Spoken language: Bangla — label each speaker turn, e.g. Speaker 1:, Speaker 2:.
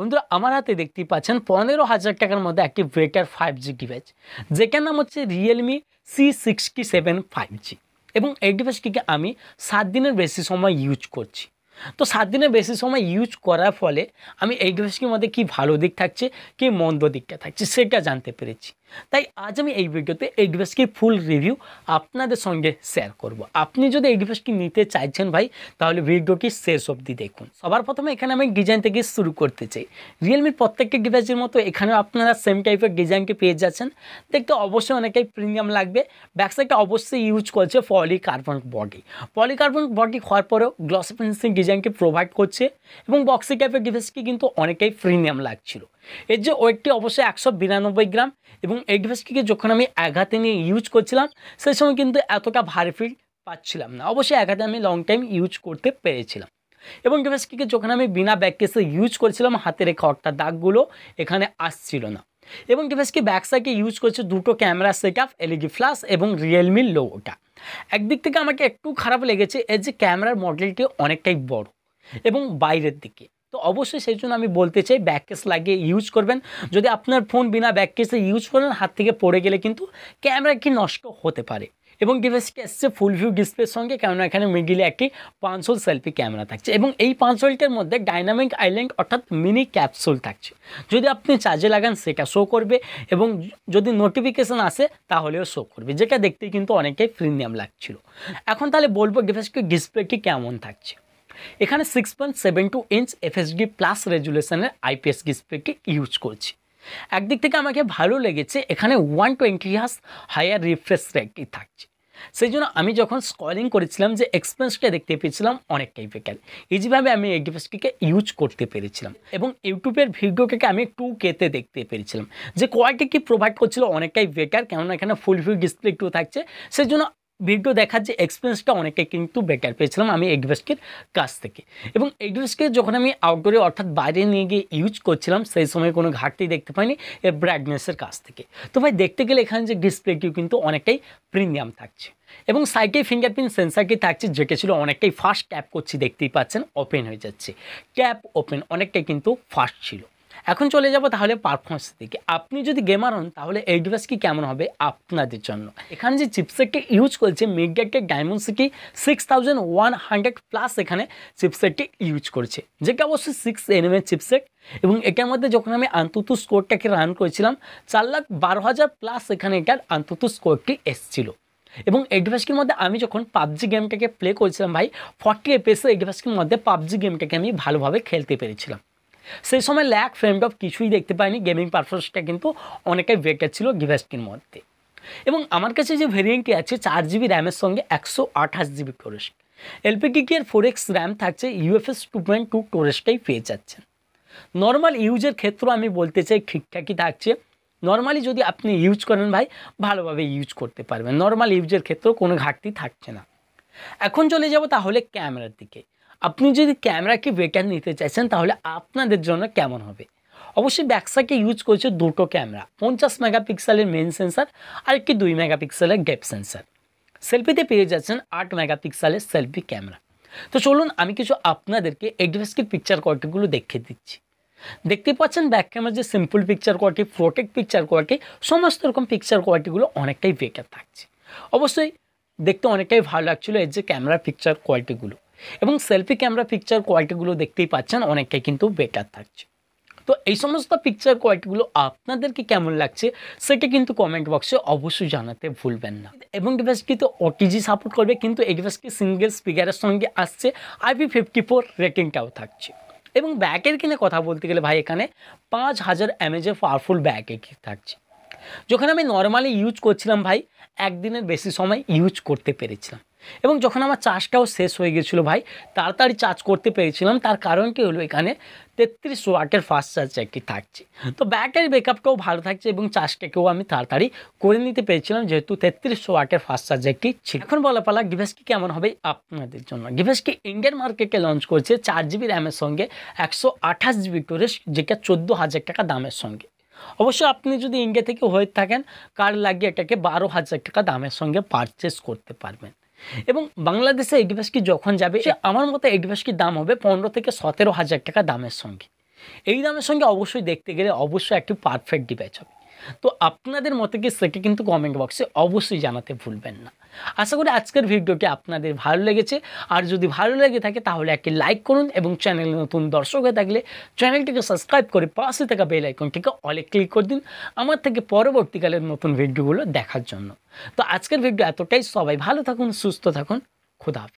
Speaker 1: বন্ধুরা আমার হাতে দেখতেই পাচ্ছেন পনেরো হাজার টাকার মধ্যে একটি ব্রেটার ফাইভ জি ডিভাইস যেটার নাম হচ্ছে Realme C sixty seven five G এবং এই ডিভাইসটিকে আমি সাত দিনের বেশি সময় ইউজ করছি তো সাত দিনের বেশি সময় ইউজ করার ফলে আমি এই ডিভাইসটির মধ্যে কি ভালো দিক থাকছে কি মন্দ দিকটা থাকছে সেটা জানতে পেরেছি তাই আজ আমি এই ভিডিওতে এই ডিভাইসটির ফুল রিভিউ আপনাদের সঙ্গে শেয়ার করব। আপনি যদি এই নিতে চাইছেন ভাই তাহলে ভিডিওটি শেষ অবধি দেখুন সবার প্রথমে এখানে আমি ডিজাইন থেকে শুরু করতে চাই রিয়েলমির প্রত্যেকটি ডিভাইসের মতো এখানেও আপনারা সেম টাইপের ডিজাইনকে পেয়ে যাচ্ছেন দেখতে অবশ্যই অনেকটাই প্রিমিয়াম লাগবে ব্যাকসাইডটা অবশ্যই ইউজ করছে পলিকার্বন বডি পলিকার্বন বডি হওয়ার পরেও গ্লস ফিনিশিং ডিজাইনকে প্রোভাইড করছে এবং বক্সি টাইপের ডিভাইসকে কিন্তু অনেকটাই প্রিমিয়াম লাগছিল এর যে ওয়েটটি অবশ্যই একশো বিরানব্বই গ্রাম এবং এই ডিভাইসটিকে যখন আমি আঘাতে নিয়ে ইউজ করছিলাম সেই সময় কিন্তু এতটা ভারী ফিল পাচ্ছিলাম না অবশ্যই আঘাতে আমি লং টাইম ইউজ করতে পেরেছিলাম এবং ডিভাইসটিকে যখন আমি বিনা ব্যাক কেসে ইউজ করছিলাম হাতে রেখে অর্থাৎ দাগগুলো এখানে আসছিল না এবং ডিভাইসটি ব্যাকসাইকে ইউজ করছে দুটো camera setup LED flash এবং রিয়েলমির লোগোটা একদিক থেকে আমাকে একটু খারাপ লেগেছে এর যে ক্যামেরার মডেলটি অনেকটাই বড় এবং বাইরের দিকে তো অবশ্যই সেই জন্য আমি বলতে চাই ব্যাক কেস লাগিয়ে ইউজ করবেন যদি আপনার ফোন বিনা ব্যাক কেসে ইউজ করেন হাত থেকে পড়ে গেলে কিন্তু ক্যামেরা কি নষ্ট হতে পারে এবং ডিভাইসটি এসছে ফুল ভিউ ডিসপ্লের সঙ্গে কেননা এখানে মিডিলে একটি পাঁচশোল সেলফি ক্যামেরা থাকছে এবং এই পাঁচশোলটার মধ্যে ডাইনামিক আইল্যান্ড অর্থাৎ মিনি ক্যাপসুল থাকছে যদি আপনি চার্জে লাগান সেটা শো করবে এবং যদি নোটিফিকেশান আসে তাহলেও শো করবে যেটা দেখতে কিন্তু অনেকটাই প্রিমিয়াম লাগছিল এখন তাহলে বলবো ডিভাইসটির ডিসপ্লেটি কেমন থাকছে এখানে six point seven two inch FHD plus রেজুলেশনের আইপিএস ডিসপ্লেকে ইউজ করছি একদিক থেকে আমাকে ভালো লেগেছে এখানে ওয়ান টোয়েন্টি হাস হায়ার রিফ্রেশ রেটটি থাকছে সেই জন্য আমি যখন স্কলিং করেছিলাম যে এক্সপেন্সটা দেখতে পেয়েছিলাম অনেকটাই বেকার এইভাবে আমি এই ডিভাইসটিকে ইউজ করতে পেরেছিলাম এবং ইউটিউবের ভিডিওটাকে আমি টু কেতে দেখতে পেরেছিলাম যে কোয়ালিটি কি প্রোভাইড করছিল অনেকটাই বেকার কেননা এখানে ফুল ভিউ ডিসপ্লে টু থাকছে সেই জন্য ভিডিও দেখার যে এক্সপিরিয়েন্সটা অনেকে কিন্তু বেটার পেয়েছিলাম আমি এডভেস্টের কাছ থেকে এবং এডভেস্টকে যখন আমি আউটডোরে অর্থাৎ বাইরে নিয়ে গিয়ে ইউজ করছিলাম সেই সময় কোনো ঘাটতি দেখতে পাইনি এ ব্রাইটনেসের কাছ থেকে তো ভাই দেখতে গেলে এখানে যে ডিসপ্লেটিও কিন্তু অনেকটাই প্রিমিয়াম থাকছে এবং সাইডে ফিঙ্গারপ্রিন্ট সেন্সারটি থাকছে যেটা ছিল অনেকটাই ফাস্ট ট্যাপ করছি দেখতেই পাচ্ছেন ওপেন হয়ে যাচ্ছে ট্যাপ ওপেন অনেকটাই কিন্তু ফাস্ট ছিল এখন চলে যাব তাহলে পারফরমেন্স দিকে আপনি যদি গেমার হন তাহলে এই কি কেমন হবে আপনাদের জন্য এখানে যে চিপসেটটি ইউজ করেছে মিডগেটের Dimensity six thousand one hundred plus এখানে চিপসেটটি ইউজ করছে যেটা অবশ্যই সিক্স এনএমএ চিপসেট এবং এটার মধ্যে যখন আমি আন্তত স্কোরটাকে রান করেছিলাম চার লাখ বারো হাজার প্লাস এখানে এটার আন্তত স্কোরটি এসছিল এবং এই ডিভাইসটির মধ্যে আমি যখন পাবজি গেমটাকে প্লে করেছিলাম ভাই ফর্টি এপিএসে এই ডিভাইসটির মধ্যে পাবজি গেমটাকে আমি ভালোভাবে খেলতে পেরেছিলাম সেই সময় ল্যাক ফ্রেমটপ কিছুই দেখতে পাইনি গেমিং পারফরমেন্সটা কিন্তু অনেকটাই বেটার ছিল গিভেস্টির মধ্যে এবং আমার কাছে যে ভেরিয়েন্টটি আছে চার জিবি র্যামের সঙ্গে একশো আঠাশ GB storage LPDDR four X RAM থাকছে ইউএফএস টু পয়েন্ট টু স্টোরেজটাই পেয়ে যাচ্ছেন নর্মাল ইউজের ক্ষেত্র আমি বলতে চাই ঠিকঠাকই থাকছে নর্মালি যদি আপনি ইউজ করেন ভাই ভালোভাবে ইউজ করতে পারবেন নর্মাল ইউজের ক্ষেত্রেও কোনো ঘাটতি থাকছে না এখন চলে যাব তাহলে ক্যামেরার দিকে আপনি যদি ক্যামেরাকে ভেকার নিতে চাইছেন তাহলে আপনাদের জন্য কেমন হবে অবশ্যই ব্যাকসাকে ইউজ করেছে দুটো ক্যামেরা পঞ্চাশ মেগাপিক্সেলের মেন সেন্সার আর একটি দুই মেগাপিক্সেলের ডেপ সেন্সার সেলফিতে পেয়ে যাচ্ছেন আট মেগাপিক্সেলের সেলফি ক্যামেরা তো চলুন আমি কিছু আপনাদেরকে এডভেস্কের পিকচার কোয়ালিটিগুলো দেখে দিচ্ছি দেখতে পাচ্ছেন ব্যাক ক্যামেরার যে simple picture quality protect picture quality সমস্ত রকম পিকচার কোয়ালিটিগুলো অনেকটাই বেকার থাকছে অবশ্যই দেখতে অনেকটাই ভালো লাগছিলো এর যে ক্যামেরার পিকচার কোয়ালিটিগুলো এবং সেলফি ক্যামেরা পিকচার কোয়ালিটিগুলো দেখতেই পাচ্ছেন অনেকটাই কিন্তু বেটার থাকছে তো এই সমস্ত পিকচার কোয়ালিটিগুলো আপনাদেরকে কেমন লাগছে সেটা কিন্তু কমেন্ট বক্সে অবশ্যই জানাতে ভুলবেন না এবং তো ওটিজি সাপোর্ট করবে কিন্তু এই ডিভাইসটি সিঙ্গেল স্পিকারের সঙ্গে আসছে আইপি ফিফটি ফোর রেটিংটাও থাকছে এবং ব্যাকের কিনে কথা বলতে গেলে ভাই এখানে পাঁচ হাজার এমএজের পাওয়ারফুল ব্যাক থাকছে যখন আমি নর্মালি ইউজ করছিলাম ভাই একদিনের বেশি সময় ইউজ করতে পেরেছিলাম এবং যখন আমার চার্জটাও শেষ হয়ে গেছিলো ভাই তাড়াতাড়ি চার্জ করতে পেরেছিলাম তার কারণ কী হলো এখানে তেত্রিশ ওয়াটের ফাস্ট চার্জ একটি থাকছে তো ব্যাটারি ব্যাকআপটাও ভালো থাকছে এবং চার্জটাকেও আমি তাড়াতাড়ি করে নিতে পেরেছিলাম যেহেতু তেত্রিশ ওয়াটের ফাস্ট চার্জ একটি ছিল এখন বলা পালা গিভেসকি কেমন হবে আপনাদের জন্য গিভেসকি ইন্ডিয়ান মার্কেটে লঞ্চ করছে চার জিবি র্যামের সঙ্গে একশো আঠাশ জিবি স্টোরেজ যেটা চোদ্দো হাজার টাকা দামের সঙ্গে অবশ্য আপনি যদি ইন্ডিয়া থেকে হয়ে থাকেন কার লাগিয়ে এটাকে বারো হাজার টাকা দামের সঙ্গে পারচেস করতে পারবেন এবং বাংলাদেশে এগবাসকি যখন যাবে আমার মতে এগবাসকি দাম হবে পনেরো থেকে সতেরো হাজার টাকা দামের সঙ্গে এই দামের সঙ্গে অবশ্যই দেখতে গেলে অবশ্যই একটি পারফেক্ট ডিভাইস হবে তো আপনাদের মতে কি সেটি কিন্তু কমেন্ট বক্সে অবশ্যই জানাতে ভুলবেন না আশা করি আজকের ভিডিওটি আপনাদের ভালো লেগেছে আর যদি ভালো লেগে থাকে তাহলে একটি লাইক করুন এবং চ্যানেলে নতুন দর্শক হয়ে থাকলে চ্যানেলটিকে সাবস্ক্রাইব করে পাশে থাকা বেল আইকনটিকে অলে ক্লিক করে দিন আমার থেকে পরবর্তীকালে নতুন ভিডিওগুলো দেখার জন্য তো আজকের ভিডিও এতটাই সবাই ভালো থাকুন সুস্থ থাকুন খুদাফ